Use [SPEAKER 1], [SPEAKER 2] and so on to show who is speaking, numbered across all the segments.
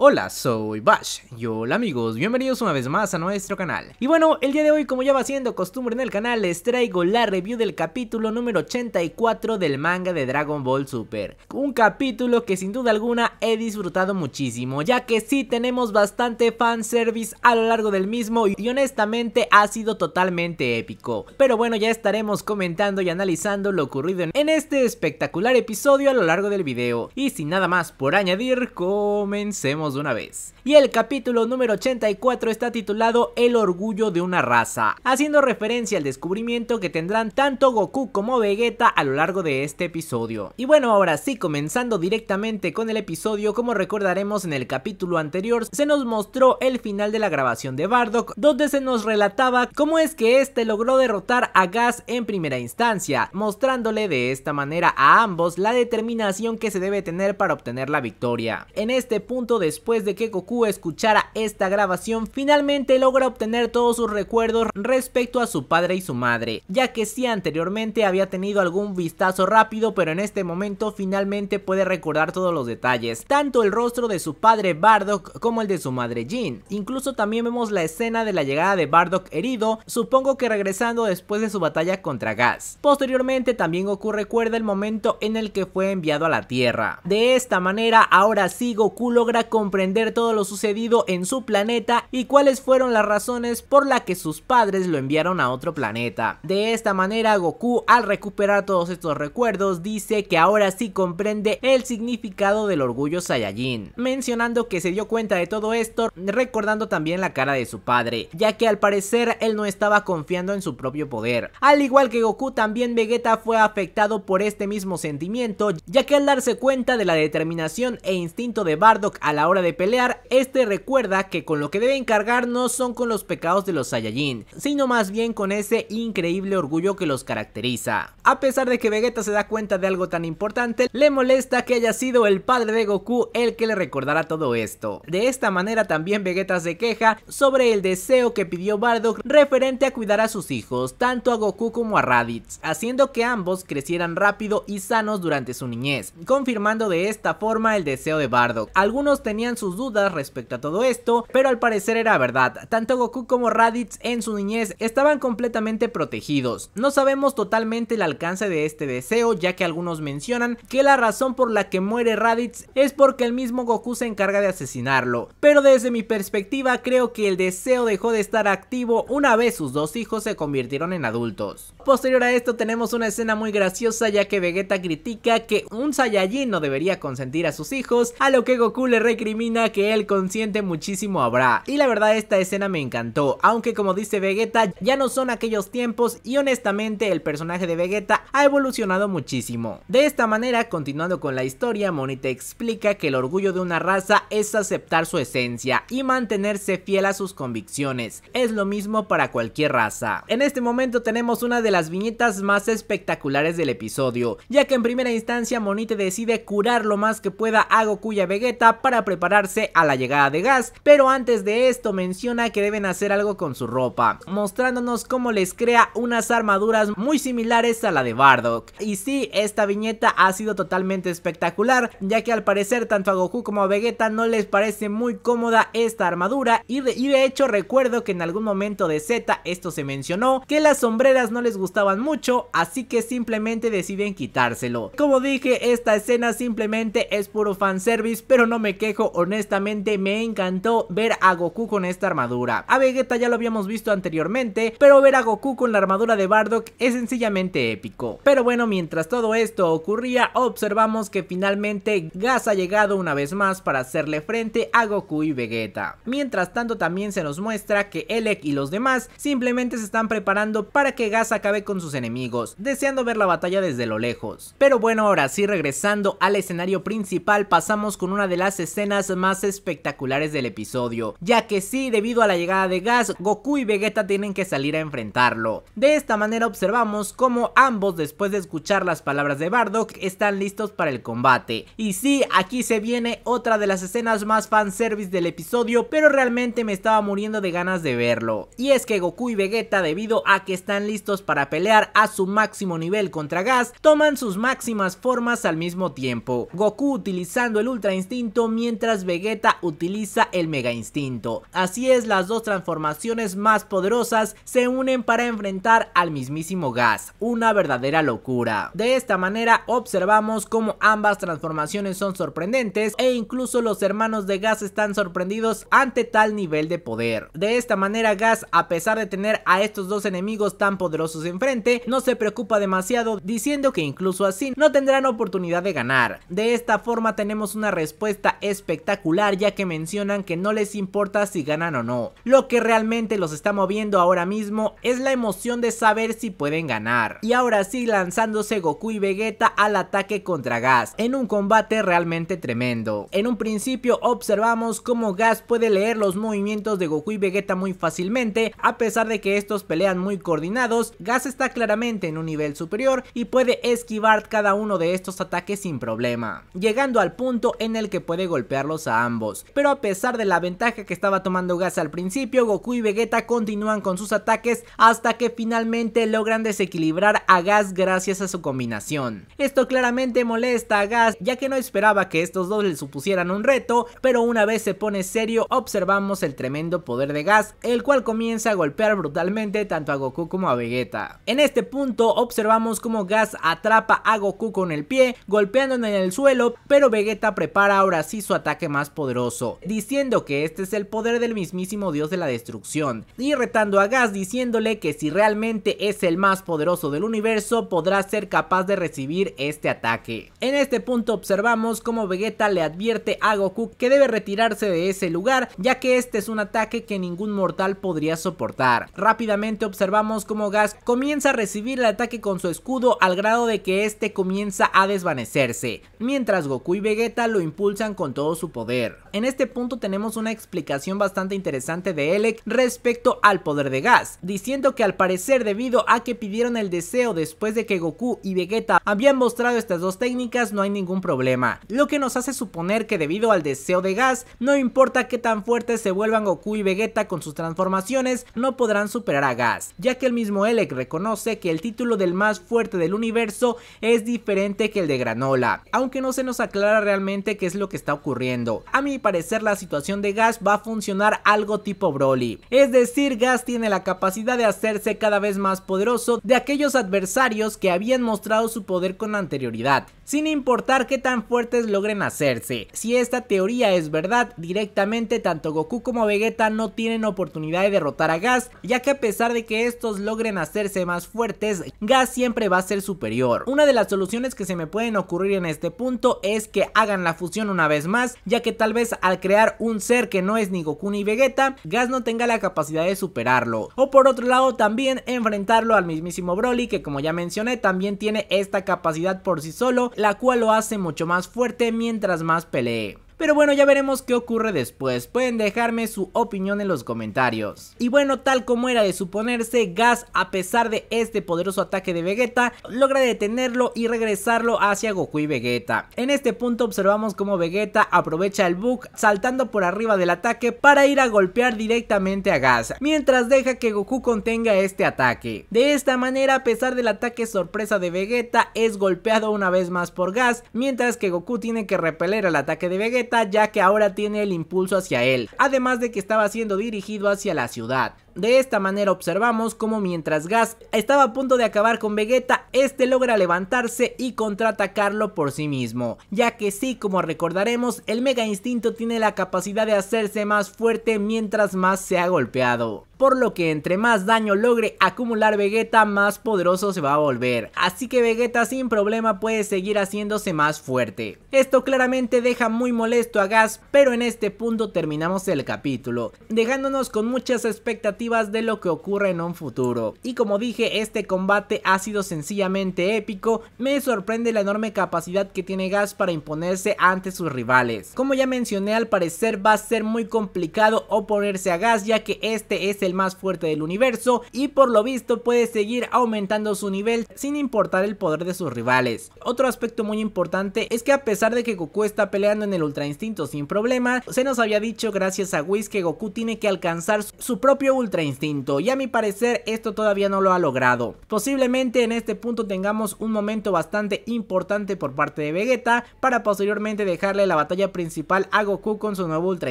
[SPEAKER 1] Hola, soy Bash y hola amigos, bienvenidos una vez más a nuestro canal. Y bueno, el día de hoy como ya va siendo costumbre en el canal les traigo la review del capítulo número 84 del manga de Dragon Ball Super. Un capítulo que sin duda alguna he disfrutado muchísimo ya que sí tenemos bastante fanservice a lo largo del mismo y honestamente ha sido totalmente épico. Pero bueno, ya estaremos comentando y analizando lo ocurrido en este espectacular episodio a lo largo del video. Y sin nada más por añadir, comencemos de una vez. Y el capítulo número 84 está titulado El orgullo de una raza, haciendo referencia al descubrimiento que tendrán tanto Goku como Vegeta a lo largo de este episodio. Y bueno, ahora sí, comenzando directamente con el episodio, como recordaremos en el capítulo anterior, se nos mostró el final de la grabación de Bardock, donde se nos relataba cómo es que este logró derrotar a Gas en primera instancia, mostrándole de esta manera a ambos la determinación que se debe tener para obtener la victoria. En este punto, de después de que Goku escuchara esta grabación, finalmente logra obtener todos sus recuerdos respecto a su padre y su madre, ya que si anteriormente había tenido algún vistazo rápido, pero en este momento finalmente puede recordar todos los detalles, tanto el rostro de su padre Bardock como el de su madre Jean. Incluso también vemos la escena de la llegada de Bardock herido, supongo que regresando después de su batalla contra Gas. Posteriormente también Goku recuerda el momento en el que fue enviado a la Tierra. De esta manera, ahora sí Goku logra con comprender todo lo sucedido en su planeta y cuáles fueron las razones por la que sus padres lo enviaron a otro planeta. De esta manera Goku al recuperar todos estos recuerdos dice que ahora sí comprende el significado del orgullo Saiyajin, mencionando que se dio cuenta de todo esto recordando también la cara de su padre, ya que al parecer él no estaba confiando en su propio poder. Al igual que Goku también Vegeta fue afectado por este mismo sentimiento, ya que al darse cuenta de la determinación e instinto de Bardock a la hora de pelear, este recuerda que con lo que debe encargar no son con los pecados de los Saiyajin, sino más bien con ese increíble orgullo que los caracteriza. A pesar de que Vegeta se da cuenta de algo tan importante, le molesta que haya sido el padre de Goku el que le recordará todo esto. De esta manera también Vegeta se queja sobre el deseo que pidió Bardock referente a cuidar a sus hijos, tanto a Goku como a Raditz, haciendo que ambos crecieran rápido y sanos durante su niñez, confirmando de esta forma el deseo de Bardock. Algunos tenían sus dudas respecto a todo esto, pero al parecer era verdad. Tanto Goku como Raditz en su niñez estaban completamente protegidos. No sabemos totalmente el alcance de este deseo, ya que algunos mencionan que la razón por la que muere Raditz es porque el mismo Goku se encarga de asesinarlo. Pero desde mi perspectiva creo que el deseo dejó de estar activo una vez sus dos hijos se convirtieron en adultos. Posterior a esto tenemos una escena muy graciosa ya que Vegeta critica que un Saiyajin no debería consentir a sus hijos, a lo que Goku le recrimina que él consciente muchísimo habrá. Y la verdad esta escena me encantó, aunque como dice Vegeta ya no son aquellos tiempos y honestamente el personaje de Vegeta ha evolucionado muchísimo. De esta manera, continuando con la historia, Monite explica que el orgullo de una raza es aceptar su esencia y mantenerse fiel a sus convicciones. Es lo mismo para cualquier raza. En este momento tenemos una de las viñetas más espectaculares del episodio, ya que en primera instancia Monite decide curar lo más que pueda a Goku y Vegeta para preparar a la llegada de Gas, pero antes de esto menciona que deben hacer algo con su ropa, mostrándonos cómo les crea unas armaduras muy similares a la de Bardock. Y si esta viñeta ha sido totalmente espectacular, ya que al parecer tanto a Goku como a Vegeta no les parece muy cómoda esta armadura y de, y de hecho recuerdo que en algún momento de Z esto se mencionó, que las sombreras no les gustaban mucho, así que simplemente deciden quitárselo. Como dije, esta escena simplemente es puro fanservice, pero no me quejo honestamente me encantó ver a Goku con esta armadura. A Vegeta ya lo habíamos visto anteriormente, pero ver a Goku con la armadura de Bardock es sencillamente épico. Pero bueno, mientras todo esto ocurría, observamos que finalmente Gas ha llegado una vez más para hacerle frente a Goku y Vegeta. Mientras tanto también se nos muestra que Elec y los demás simplemente se están preparando para que Gas acabe con sus enemigos, deseando ver la batalla desde lo lejos. Pero bueno, ahora sí regresando al escenario principal, pasamos con una de las escenas más espectaculares del episodio, ya que sí, debido a la llegada de Gas, Goku y Vegeta tienen que salir a enfrentarlo. De esta manera observamos cómo ambos, después de escuchar las palabras de Bardock, están listos para el combate. Y sí, aquí se viene otra de las escenas más fanservice del episodio, pero realmente me estaba muriendo de ganas de verlo. Y es que Goku y Vegeta, debido a que están listos para pelear a su máximo nivel contra Gas, toman sus máximas formas al mismo tiempo. Goku utilizando el Ultra Instinto mientras Vegeta utiliza el Mega Instinto. Así es, las dos transformaciones más poderosas se unen para enfrentar al mismísimo Gas, una verdadera locura. De esta manera observamos cómo ambas transformaciones son sorprendentes e incluso los hermanos de Gas están sorprendidos ante tal nivel de poder. De esta manera Gas, a pesar de tener a estos dos enemigos tan poderosos enfrente, no se preocupa demasiado diciendo que incluso así no tendrán oportunidad de ganar. De esta forma tenemos una respuesta espectacular espectacular ya que mencionan que no les importa si ganan o no. Lo que realmente los está moviendo ahora mismo es la emoción de saber si pueden ganar. Y ahora sí lanzándose Goku y Vegeta al ataque contra Gas en un combate realmente tremendo. En un principio observamos cómo Gas puede leer los movimientos de Goku y Vegeta muy fácilmente a pesar de que estos pelean muy coordinados, Gas está claramente en un nivel superior y puede esquivar cada uno de estos ataques sin problema, llegando al punto en el que puede golpear a ambos. Pero a pesar de la ventaja que estaba tomando Gas al principio, Goku y Vegeta continúan con sus ataques hasta que finalmente logran desequilibrar a Gas gracias a su combinación. Esto claramente molesta a Gas ya que no esperaba que estos dos le supusieran un reto, pero una vez se pone serio observamos el tremendo poder de Gas, el cual comienza a golpear brutalmente tanto a Goku como a Vegeta. En este punto observamos cómo Gas atrapa a Goku con el pie, golpeándolo en el suelo, pero Vegeta prepara ahora sí su ataque más poderoso, diciendo que este es el poder del mismísimo dios de la destrucción, y retando a Gas diciéndole que si realmente es el más poderoso del universo podrá ser capaz de recibir este ataque. En este punto observamos cómo Vegeta le advierte a Goku que debe retirarse de ese lugar ya que este es un ataque que ningún mortal podría soportar. Rápidamente observamos cómo Gas comienza a recibir el ataque con su escudo al grado de que este comienza a desvanecerse, mientras Goku y Vegeta lo impulsan con todo su poder. En este punto tenemos una explicación bastante interesante de Elec respecto al poder de Gas, diciendo que al parecer debido a que pidieron el deseo después de que Goku y Vegeta habían mostrado estas dos técnicas no hay ningún problema, lo que nos hace suponer que debido al deseo de Gas, no importa qué tan fuertes se vuelvan Goku y Vegeta con sus transformaciones, no podrán superar a Gas, ya que el mismo Elec reconoce que el título del más fuerte del universo es diferente que el de Granola, aunque no se nos aclara realmente qué es lo que está ocurriendo a mi parecer la situación de Gas va a funcionar algo tipo Broly. Es decir, Gas tiene la capacidad de hacerse cada vez más poderoso de aquellos adversarios que habían mostrado su poder con anterioridad, sin importar qué tan fuertes logren hacerse. Si esta teoría es verdad, directamente tanto Goku como Vegeta no tienen oportunidad de derrotar a Gas, ya que a pesar de que estos logren hacerse más fuertes, Gas siempre va a ser superior. Una de las soluciones que se me pueden ocurrir en este punto es que hagan la fusión una vez más ya que tal vez al crear un ser que no es ni Goku ni Vegeta, Gas no tenga la capacidad de superarlo. O por otro lado también enfrentarlo al mismísimo Broly que como ya mencioné también tiene esta capacidad por sí solo, la cual lo hace mucho más fuerte mientras más pelee. Pero bueno, ya veremos qué ocurre después. Pueden dejarme su opinión en los comentarios. Y bueno, tal como era de suponerse, Gas, a pesar de este poderoso ataque de Vegeta, logra detenerlo y regresarlo hacia Goku y Vegeta. En este punto observamos cómo Vegeta aprovecha el bug saltando por arriba del ataque para ir a golpear directamente a Gas, mientras deja que Goku contenga este ataque. De esta manera, a pesar del ataque sorpresa de Vegeta, es golpeado una vez más por Gas, mientras que Goku tiene que repeler el ataque de Vegeta ya que ahora tiene el impulso hacia él, además de que estaba siendo dirigido hacia la ciudad. De esta manera observamos cómo mientras Gas estaba a punto de acabar con Vegeta, este logra levantarse y contraatacarlo por sí mismo, ya que sí, como recordaremos, el Mega Instinto tiene la capacidad de hacerse más fuerte mientras más se ha golpeado por lo que entre más daño logre acumular Vegeta más poderoso se va a volver, así que Vegeta sin problema puede seguir haciéndose más fuerte. Esto claramente deja muy molesto a Gas, pero en este punto terminamos el capítulo, dejándonos con muchas expectativas de lo que ocurre en un futuro. Y como dije, este combate ha sido sencillamente épico, me sorprende la enorme capacidad que tiene Gas para imponerse ante sus rivales. Como ya mencioné, al parecer va a ser muy complicado oponerse a Gas ya que este es el más fuerte del universo y por lo visto puede seguir aumentando su nivel sin importar el poder de sus rivales. Otro aspecto muy importante es que a pesar de que Goku está peleando en el Ultra Instinto sin problema, se nos había dicho gracias a Whis que Goku tiene que alcanzar su propio Ultra Instinto y a mi parecer esto todavía no lo ha logrado. Posiblemente en este punto tengamos un momento bastante importante por parte de Vegeta para posteriormente dejarle la batalla principal a Goku con su nuevo Ultra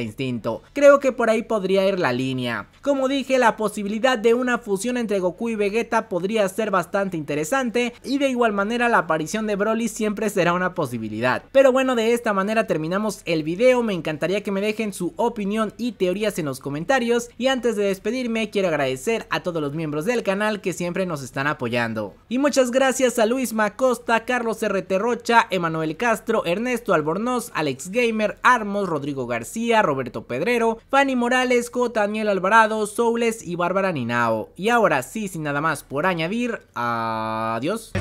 [SPEAKER 1] Instinto. Creo que por ahí podría ir la línea. Como dije, la posibilidad de una fusión entre Goku y Vegeta podría ser bastante interesante y de igual manera la aparición de Broly siempre será una posibilidad. Pero bueno, de esta manera terminamos el video, me encantaría que me dejen su opinión y teorías en los comentarios y antes de despedirme quiero agradecer a todos los miembros del canal que siempre nos están apoyando. Y muchas gracias a Luis Macosta, Carlos RT Rocha, Emanuel Castro, Ernesto Albornoz, Alex Gamer, Armos, Rodrigo García, Roberto Pedrero, Fanny Morales, J. Daniel Alvarado, Soules y Bárbara Ninao. Y ahora sí, sin nada más por añadir, adiós.